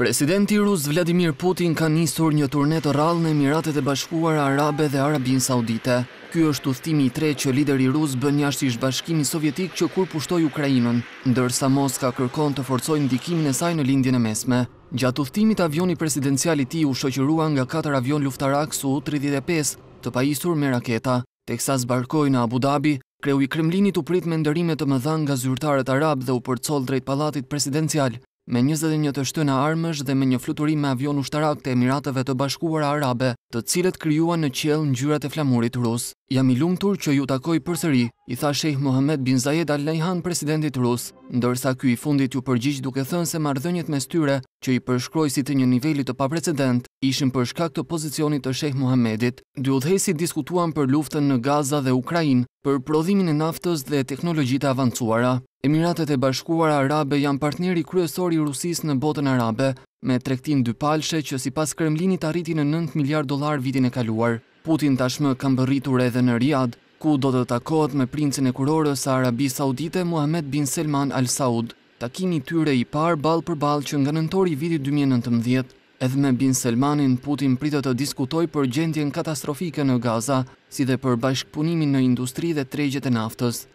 Presidenti Rus Vladimir Putin ka njësur një turnet rral në Emiratet e Bashkuar Arabe dhe Arabin Saudite. Ky është uthtimi i tre që lideri Rus bën jashtë i shbashkimi sovjetik që kur pushtoj Ukrajinën, ndërsa Moska kërkon të forcojnë ndikimin e saj në lindjën e mesme. Gjatë uthtimit avioni presidenciali ti u shoqërua nga 4 avion luftarak su 35 të pajisur me raketa. Teksa zbarkoj në Abu Dhabi, kreu i Kremlinit u prit me ndërimet të më dhanë nga zyrtarët Arab dhe u përcol drejt palatit presidencial, me 21 të shtyna armësh dhe me një fluturim me avion ushtarak të Emirateve të bashkuara arabe, të cilët kryua në qelë në gjyrat e flamurit rus. Jam i lumëtur që ju takoj përsëri, i tha Sheikh Mohamed Bin Zayed Al-Lejhan presidentit rus, ndërsa kuj fundit ju përgjish duke thënë se mardhënjët me styre që i përshkroj si të një nivelli të paprecedent, ishën përshka këtë pozicionit të Sheikh Muhammedit, dy udhesi diskutuan për luftën në Gaza dhe Ukrajin, për prodhimin e naftës dhe teknologjit avancuara. Emiratet e bashkuara Arabe janë partneri kryesori Rusis në botën Arabe, me trektin dy palshe që si pas Kremlinit arriti në 9 miljard dolar vitin e kaluar. Putin tashmë kam mbërritur edhe në Riyad, ku do të takohet me princin e kurorës Arabi Saudite Muhammed bin Selman al Saud takimi tyre i parë balë për balë që nga nëntori vitit 2019, edhe me Bin Selmanin, Putin pritë të diskutoj për gjendjen katastrofike në Gaza, si dhe për bashkëpunimin në industri dhe tregjet e naftës.